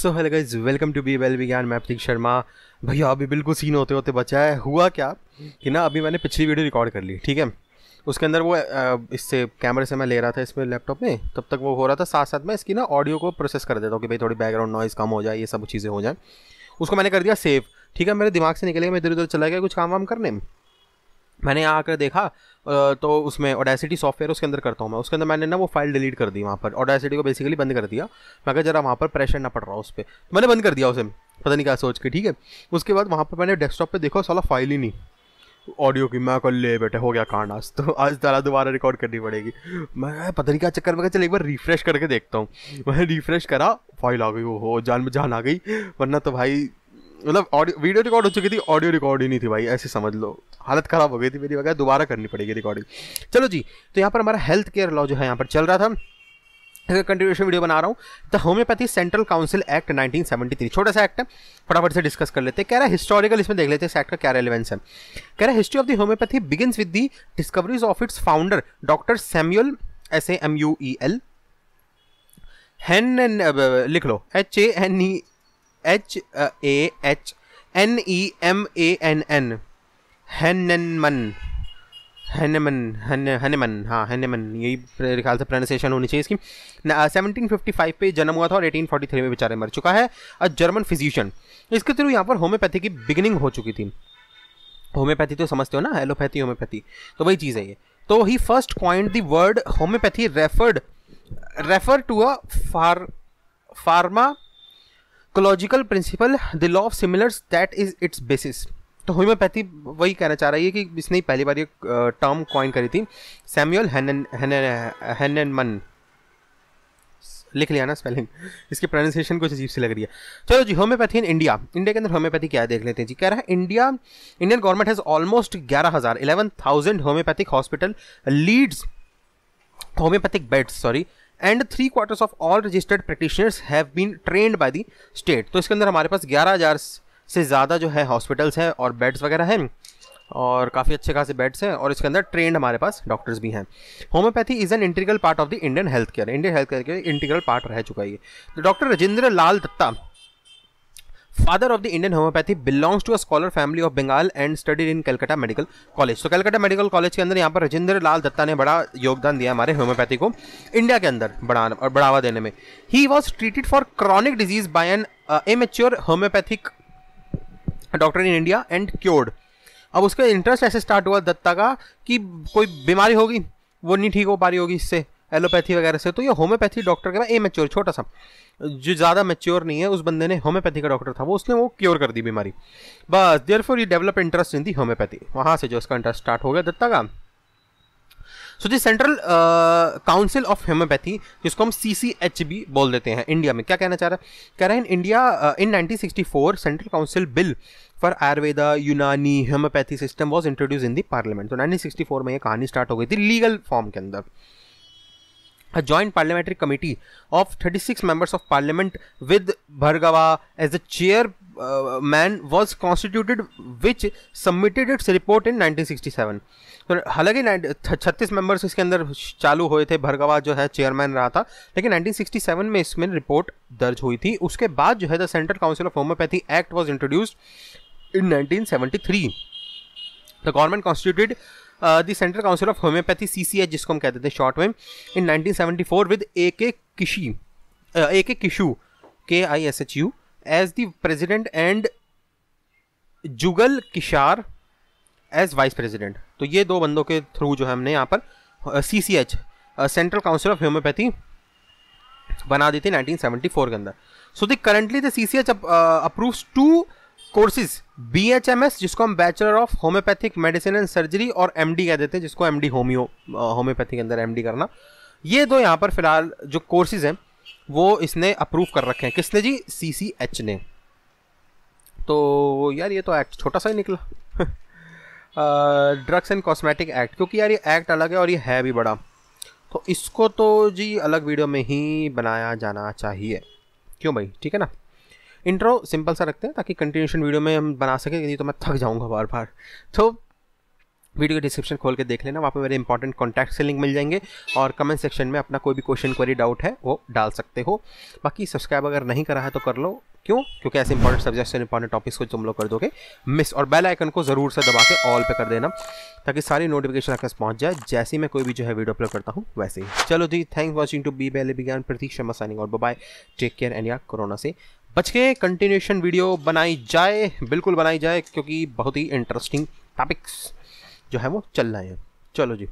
so hello guys welcome to B well Vigyan मैं प्रतीक शर्मा भैया अभी बिल्कुल सीन होते होते बचा है हुआ क्या कि ना अभी मैंने पिछली वीडियो रिकॉर्ड कर ली ठीक है उसके अंदर वो इससे कैमरे से मैं ले रहा था इसमें लैपटॉप में तब तक वो हो रहा था साथ साथ मैं इसकी ना ऑडियो को प्रोसेस कर देता हूँ कि भाई थोड़ी बैकग्राउंड नॉइज़ कम हो जाए ये सब चीज़ें हो जाए उसको मैंने कर दिया सेव ठीक है मेरे दिमाग से निकलेगा मैं इधर उधर चला गया कुछ काम वाम करने मैंने यहाँ आकर देखा तो उसमें ओडेसिटी सॉफ्टवेयर उसके अंदर करता हूँ मैं उसके अंदर मैंने ना वो फाइल डिलीट कर दी वहाँ पर ओडेसिटी को बेसिकली बंद कर दिया मैं कहा जरा वहाँ पर प्रेशर ना पड़ रहा उस पर तो मैंने बंद कर दिया उसे पता नहीं क्या सोच के ठीक है उसके बाद वहाँ पर मैंने डेस्कटॉप पर देखा सला फाइल ही नहीं ऑडियो की मैं कल ले बैठे हो गया कांड आज तो आज तो दाला दोबारा रिकॉर्ड करनी पड़ेगी मैं पता नहीं क्या चक्कर में चल एक बार रिफ्रेश करके देखता हूँ मैंने रिफ्रेश करा फाइल आ गई वो हो जान में जान आ गई वरना तो भाई मतलब ऑडियो वीडियो रिकॉर्ड हो चुकी थी ऑडियो रिकॉर्ड ही नहीं थी भाई ऐसे समझ लो हालत ख़राब हो गई थी मेरी वगैरह दोबारा करनी पड़ेगी रिकॉर्डिंग चलो जी तो यहाँ पर हमारा हेल्थ केयर लॉ जो है यहाँ पर चल रहा था कंटिन्यूशन वीडियो बना रहा हूँ the homoeopathy central council act 1973 छोटा सा एक्ट है फटाफट से डिस्कस कर लेते हैं कह रहा है हिस्टोरिकल इसमें देख लेते हैं इस एक्ट का क्या रेलिवेंस है कह रहा है history of the homoeopathy begins with the discoveries of its founder doctor Samuel S A M U E L Hahn लिख लो H A N E H A H N E M A N N Hahnemann Hahnemann Hahn Hahnemann हाँ हनमन यही मेरे ख्याल से pronunciation होनी चाहिए इसकी सेवनटीन फिफ्टी फाइव पे जन्म हुआ था और एटीन फोर्टी थ्री में बेचारे मर चुका है अ जर्मन फिजिशियन इसके थ्रू यहाँ पर होम्योपैथी की बिगिनिंग हो चुकी थी होम्योपैथी तो समझते हो ना एलोपैथी होम्योपैथी तो वही चीज़ है ये तो ही first point the word homoeopathy referred refer to a far pharma psychological principle the law of similars that is its basis तो होम्योपैथी वही कहना चाह रही है कि इसने पहली बार ये टर्म कॉइन करी थी सैम्यूअल हैनमन लिख लिया ना स्पेलिंग इसकी प्रोनाउंसिएशन कुछ अजीब सी लग रही है चलो जी होम्योपैथी इन इंडिया इंडिया के अंदर होम्योपैथी क्या देख लेते हैं जी कह रहा है India Indian government has almost ग्यारह हज़ार eleven thousand homoeopathic hospital leads homoeopathic beds sorry and three quarters of all registered practitioners have been trained by the state तो इसके अंदर हमारे पास ग्यारह हज़ार से ज़्यादा जो है हॉस्पिटल्स हैं और बेड्स वगैरह हैं और काफ़ी अच्छे खासे बेड्स हैं और इसके अंदर ट्रेंड हमारे पास डॉक्टर्स भी हैं homoeopathy is an integral part of the Indian health care Indian health care के इंटीग्रल पार्ट रह चुका है तो doctor Rajendra Lal Datta father of the Indian homoeopathy belongs to a scholar family of Bengal and studied in Calcutta medical college तो Calcutta medical college के अंदर यहाँ पर राजेंद्र लाल दत्ता ने बड़ा योगदान दिया हमारे होम्योपैथी को इंडिया के अंदर बढ़ाना और बढ़ावा देने में ही was treated for chronic disease by an amateur homoeopathic doctor in India and cured अब उसका इंटरेस्ट ऐसे स्टार्ट हुआ दत्ता का कि कोई बीमारी होगी वो नहीं ठीक हो पा रही होगी इससे एलोपैथी वगैरह से तो ये होम्योपैथी डॉक्टर के ना ए मेच्योर छोटा सा जो ज़्यादा मेच्योर नहीं है उस बंदे ने होम्योपैथी का डॉक्टर था वो उसने वो क्योर कर दी बीमारी बस therefore you develop interest in the homoeopathy वहाँ से जो उसका इंटरेस्ट स्टार्ट हो गया दत्ता का so the central council of homoeopathy जिसको हम सी सी एच बी बोल देते हैं इंडिया में क्या कहना चाह रहा है कह रहा है in India in 1964 central council bill for Ayurveda Unani homoeopathy system was introduce in the parliament तो 1964 में ये कहानी स्टार्ट हो गई थी लीगल फॉर्म के अंदर a joint parliamentary committee of 36 members of parliament with Bhargava as the chair uh, man was constituted which submitted its report in 1967 so हालांकि 36 members iske andar chalu hue the bhargava jo hai chairman raha tha lekin 1967 mein isme report darj hui thi uske baad jo hai the central council of homeopathy act was introduced in 1973 the government constituted the central council of homoeopathy C C H जिसको हम कहते थे short में in nineteen seventy four with A K किशी A K किशु K I S H U as the president and Jugal Kishore as vice president तो ये दो बंदों के थ्रू जो है हमने यहाँ पर C C H central council of homoeopathy बना दी थी 1974 के अंदर so the currently the C C H approve two courses B H M S जिसको हम bachelor of homoeopathic medicine and surgery और एम डी कह देते हैं जिसको एम डी होम्यो होम्योपैथी के अंदर एम डी करना ये दो यहाँ पर फिलहाल जो कोर्सेज हैं वो इसने अप्रूव कर रखे हैं किसने जी सी सी एच ने तो यार ये तो एक्ट छोटा सा ही निकला ड्रग्स एंड कॉस्मेटिक एक्ट क्योंकि यार ये एक्ट अलग है और ये है भी बड़ा तो इसको तो जी अलग वीडियो में ही बनाया जाना चाहिए क्यों भाई ठीक है ना इंट्रो सिंपल सा रखते हैं ताकि कंटिन्यूशन वीडियो में हम बना सकें नहीं तो मैं थक जाऊँगा बार बार तो वीडियो के डिस्क्रिप्शन खोल के देख लेना वहाँ पे मेरे इंपॉर्टेंट कॉन्टैक्ट से लिंक मिल जाएंगे और कमेंट सेक्शन में अपना कोई भी क्वेश्चन क्वेरी डाउट है वो डाल सकते हो बाकी सब्सक्राइब अगर नहीं करा है तो कर लो क्यों क्योंकि ऐसे इंपॉर्टेंट सब्जेक्शन इंपॉर्टेंट टॉपिक्स को तुम लोग कर दोगे मिस और बेल आइकन को ज़रूर से दबा के ऑल पे कर देना ताकि सारी नोटिफिकेशन आपके पहुंच जाए जैसे ही मैं कोई भी जो है वीडियो अपलोड करता हूँ वैसे ही चलो जी thanks watching to be bell begin Pratik Sharma signing और बाय टेक केयर एंड या कोरोना से बच के कंटिन्यूशन वीडियो बनाई जाए बिल्कुल बनाई जाए क्योंकि बहुत ही इंटरेस्टिंग टॉपिक्स जो है वो चल रहे हैं चलो जी